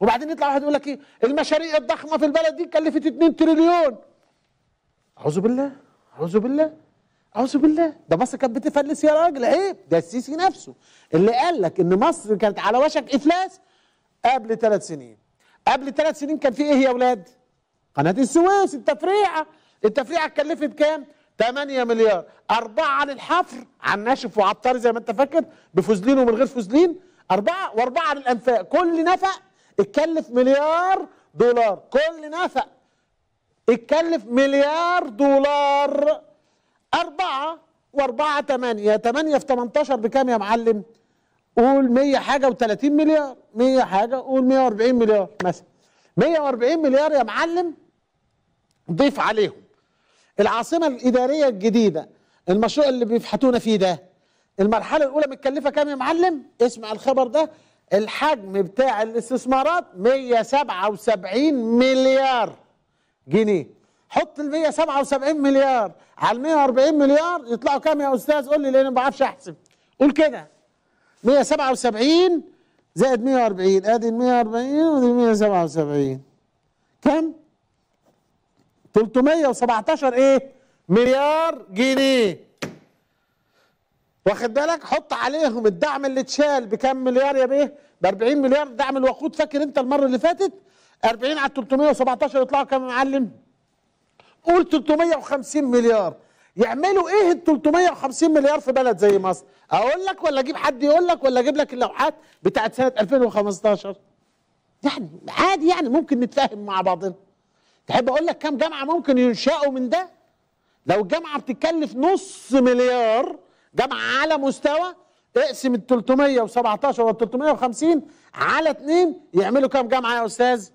وبعدين يطلع واحد يقول لك ايه المشاريع الضخمه في البلد دي كلفت 2 تريليون اعوذ بالله اعوذ بالله اعوذ بالله ده مصر كانت بتفلس يا راجل عيب إيه؟ ده السيسي نفسه اللي قال لك ان مصر كانت على وشك افلاس قبل ثلاث سنين قبل ثلاث سنين كان في ايه يا اولاد قناه السويس التفريعه التفريعه اتكلفت كام 8 مليار أربعة للحفر على الناشف وعطار زي ما أنت فاكر بفوزلين ومن غير فوزلين أربعة وأربعة للأنفاق كل نفق اتكلف مليار دولار كل نفق اتكلف مليار دولار أربعة وأربعة تمانية تمانية في 18 بكام يا معلم؟ قول 100 حاجة و30 مليار 100 حاجة قول 140 مليار مثلا 140 مليار يا معلم ضيف عليهم العاصمة الإدارية الجديدة المشروع اللي بيفحتونا فيه ده المرحلة الأولى متكلفة كام يا معلم؟ اسمع الخبر ده الحجم بتاع الاستثمارات 177 مليار جنيه حط ال 177 مليار على ال 140 مليار يطلعوا كام يا استاذ قول لي لان ما بعرفش احسب قول كده 177 زائد 140 ادي ال 140 ودي 177 كام 317 ايه مليار جنيه واخد بالك حط عليهم الدعم اللي اتشال بكام مليار يا بيه ب 40 مليار دعم الوقود فاكر انت المره اللي فاتت 40 على 317 يطلعوا كام يا معلم قول 350 مليار يعملوا ايه ال 350 مليار في بلد زي مصر اقول لك ولا اجيب حد يقول لك ولا اجيب لك اللوحات بتاعت سنه 2015 يعني عادي يعني ممكن نتفاهم مع بعضنا تحب اقول لك كام جامعه ممكن ينشأوا من ده لو الجامعه بتتكلف نص مليار جامعه على مستوى اقسم ال 317 وال 350 على 2 يعملوا كام جامعه يا استاذ؟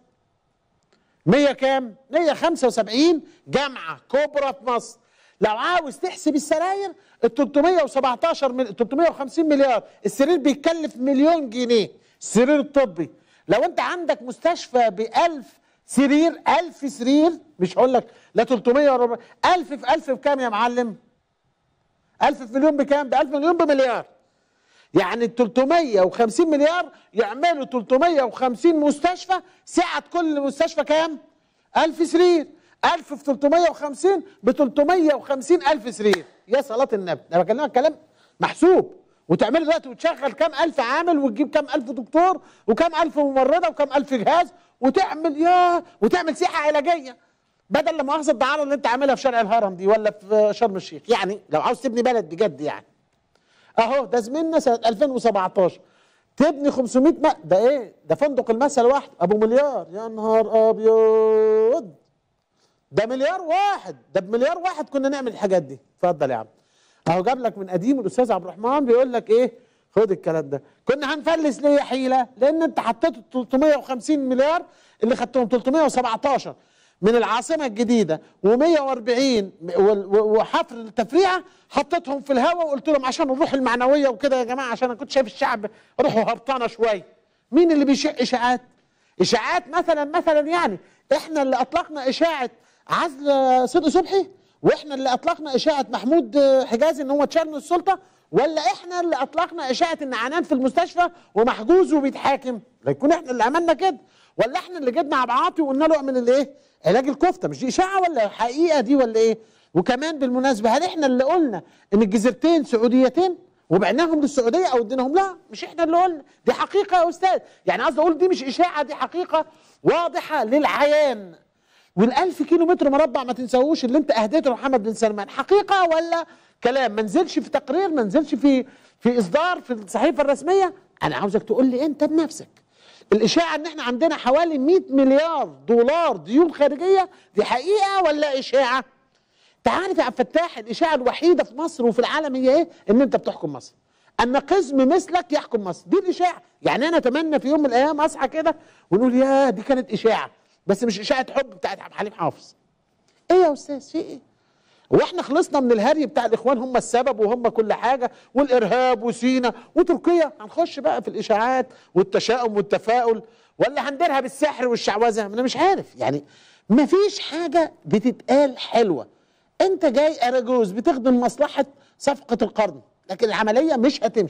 100 كام؟ 175 جامعه كبرى في مصر. لو عاوز تحسب السراير ال 317 مل... 350 مليار السرير بيتكلف مليون جنيه السرير الطبي لو انت عندك مستشفى ب 1000 سرير 1000 سرير مش هقول لك لا 300 ولا 1000 في 1000 بكام يا معلم؟ 1000 مليون بكام؟ ب 1000 مليون بمليار يعني ال 350 مليار يعملوا 350 مستشفى سعة كل مستشفى كام؟ 1000 سرير 1000 في 350 ب 350 ألف سرير يا صلاة النبي أنا بكلمك كلام محسوب وتعمل دلوقتي وتشغل كام ألف عامل وتجيب كام ألف دكتور وكام ألف ممرضة وكام ألف جهاز وتعمل يا وتعمل سياحة علاجية بدل لما اخذ الدعاره اللي انت عاملها في شارع الهرم دي ولا في شرم الشيخ يعني لو عاوز تبني بلد بجد يعني اهو ده زميلنا سنه 2017 تبني 500 م... ده ايه ده فندق المثل واحد ابو مليار يا نهار ابيض ده مليار واحد ده بمليار واحد كنا نعمل الحاجات دي اتفضل يا عم اهو جاب لك من قديم الاستاذ عبد الرحمن بيقول لك ايه خد الكلام ده كنا هنفلس ليه حيله لان انت حطيت 350 مليار اللي خدتهم 317 من العاصمة الجديدة و140 وحفر التفريعة حطيتهم في الهواء وقلت لهم عشان الروح المعنوية وكده يا جماعة عشان أنا كنت شايف الشعب روحه هبطانة شوية مين اللي بيشق إشاعات؟ إشاعات مثلا مثلا يعني إحنا اللي أطلقنا إشاعة عزل صدق صبحي واحنا اللي اطلقنا اشاعه محمود حجازي ان هو اتشال من السلطه ولا احنا اللي اطلقنا اشاعه ان عنان في المستشفى ومحجوز وبيتحاكم لا يكون احنا اللي عملنا كده ولا احنا اللي جبنا عبد العاطي وقلنا له اعمل الايه علاج الكفته مش دي اشاعه ولا حقيقه دي ولا ايه وكمان بالمناسبه هل احنا اللي قلنا ان الجزيرتين سعوديتين وبعناهم للسعوديه او اديناهم لها مش احنا اللي قلنا دي حقيقه يا استاذ يعني عايز اقول دي مش اشاعه دي حقيقه واضحه للعيان وال1000 كيلو متر مربع ما تنساهوش اللي انت اهديته لمحمد بن سلمان حقيقه ولا كلام ما نزلش في تقرير ما نزلش في في اصدار في الصحيفه الرسميه انا عاوزك تقول لي انت بنفسك الاشاعه ان احنا عندنا حوالي 100 مليار دولار ديون خارجيه دي حقيقه ولا اشاعه؟ تعالى يا عبد الفتاح الاشاعه الوحيده في مصر وفي العالم هي ايه؟ ان انت بتحكم مصر. ان قسم مثلك يحكم مصر، دي الاشاعه، يعني انا اتمنى في يوم من الايام اصحى كده ونقول يا دي كانت اشاعه، بس مش اشاعه حب بتاعت عبد الحليم حافظ. ايه يا استاذ في ايه؟ واحنا خلصنا من الهري بتاع الاخوان هم السبب وهم كل حاجه والارهاب وسينا وتركيا هنخش بقى في الاشاعات والتشاؤم والتفاؤل ولا هنديرها بالسحر والشعوذه انا مش عارف يعني مفيش حاجه بتتقال حلوه انت جاي اراجوز بتخدم مصلحه صفقه القرن لكن العمليه مش هتمشي